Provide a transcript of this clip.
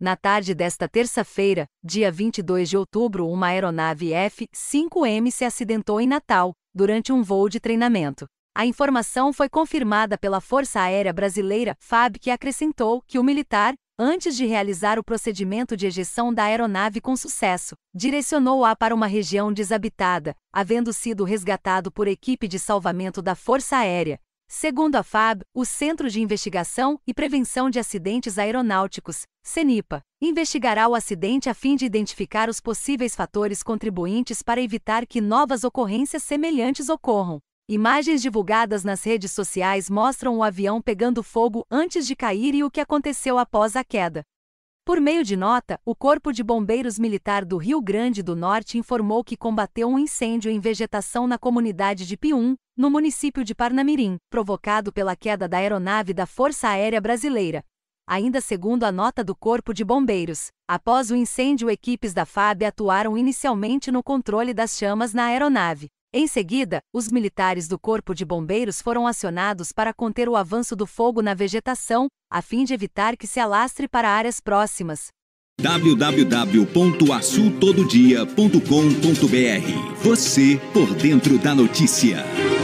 Na tarde desta terça-feira, dia 22 de outubro, uma aeronave F-5M se acidentou em Natal, durante um voo de treinamento. A informação foi confirmada pela Força Aérea Brasileira, FAB, que acrescentou que o militar, antes de realizar o procedimento de ejeção da aeronave com sucesso, direcionou-a para uma região desabitada, havendo sido resgatado por equipe de salvamento da Força Aérea, Segundo a FAB, o Centro de Investigação e Prevenção de Acidentes Aeronáuticos, CENIPA, investigará o acidente a fim de identificar os possíveis fatores contribuintes para evitar que novas ocorrências semelhantes ocorram. Imagens divulgadas nas redes sociais mostram o avião pegando fogo antes de cair e o que aconteceu após a queda. Por meio de nota, o Corpo de Bombeiros Militar do Rio Grande do Norte informou que combateu um incêndio em vegetação na comunidade de Pium, no município de Parnamirim, provocado pela queda da aeronave da Força Aérea Brasileira. Ainda segundo a nota do Corpo de Bombeiros, após o incêndio, equipes da FAB atuaram inicialmente no controle das chamas na aeronave. Em seguida, os militares do Corpo de Bombeiros foram acionados para conter o avanço do fogo na vegetação, a fim de evitar que se alastre para áreas próximas. www.açultododia.com.br Você por dentro da notícia.